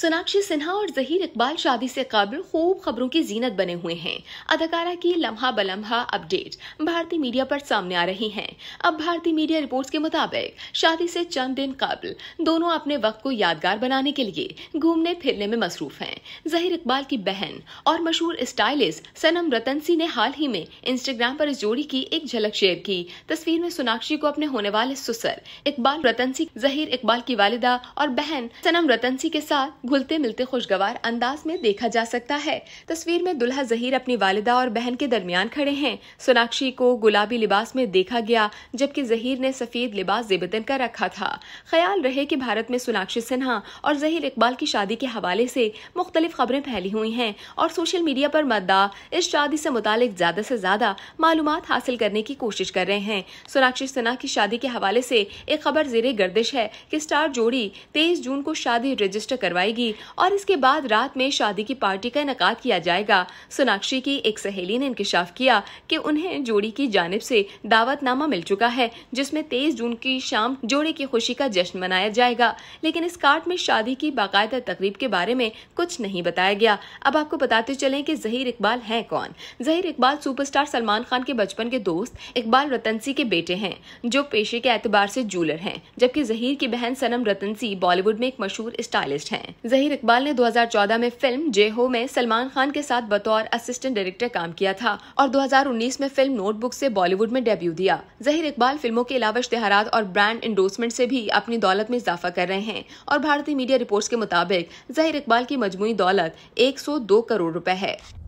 सोनाक्षी सिन्हा और जहीर इकबाल शादी से कबल खूब खबरों की जीनत बने हुए हैं अदाकारा की लम्हा बलम्हा अपडेट भारतीय मीडिया पर सामने आ रही हैं अब भारतीय मीडिया रिपोर्ट्स के मुताबिक शादी से चंद दिन कबल दोनों अपने वक्त को यादगार बनाने के लिए घूमने फिरने में मसरूफ हैं जहीर इकबाल की बहन और मशहूर स्टाइलिस्ट सनम रतनसी ने हाल ही में इंस्टाग्राम पर इस जोड़ी की एक झलक शेयर की तस्वीर में सोनाक्षी को अपने होने वाले सुसर इकबाल रतनसी जहीर इकबाल की वालिदा और बहन सनम रतनसी के साथ घुलते मिलते खुशगवार अंदाज में देखा जा सकता है तस्वीर में दुल्हा जहीर अपनी वालिदा और बहन के दरमियान खड़े हैं सोनाक्षी को गुलाबी लिबास में देखा गया जबकि जहीर ने सफेद लिबास जेबतन का रखा था ख्याल रहे कि भारत में सोनाक्षी सिन्हा और जहीर इकबाल की शादी के हवाले से मुख्तलिफ खबरें फैली हुई हैं और सोशल मीडिया पर मद्दा इस शादी से मुतल ज्यादा से ज्यादा मालूम हासिल करने की कोशिश कर रहे हैं सोनाक्षी सिन्हा की शादी के हवाले से एक खबर जेरे गर्दिश है कि स्टार जोड़ी तेईस जून को शादी रजिस्टर करवाएगी होगी और इसके बाद रात में शादी की पार्टी का इनका किया जाएगा सोनाक्षी की एक सहेली ने इंकशाफ किया कि उन्हें जोड़ी की जानब से दावतनामा मिल चुका है जिसमें तेईस जून की शाम जोड़े की खुशी का जश्न मनाया जाएगा लेकिन इस कार्ड में शादी की बाकायदा तकरीब के बारे में कुछ नहीं बताया गया अब आपको बताते चले की जहीर इकबाल है कौन जहीर इकबाल सुपर सलमान खान के बचपन के दोस्त इकबाल रतनसी के बेटे हैं जो पेशे के एतबार ऐसी जूलर है जबकि जहीर की बहन सनम रतनसी बॉलीवुड में एक मशहूर स्टाइलिस्ट हैं जहीर इकबाल ने 2014 में फिल्म जे हो में सलमान खान के साथ बतौर असिस्टेंट डायरेक्टर काम किया था और 2019 में फिल्म नोटबुक से बॉलीवुड में डेब्यू दिया जहीर इकबाल फिल्मों के अलावा इश्तेहारात और ब्रांड इंडोसमेंट से भी अपनी दौलत में इजाफा कर रहे हैं और भारतीय मीडिया रिपोर्ट्स के मुताबिक जहीर इकबाल की मजमू दौलत एक करोड़ रुपए है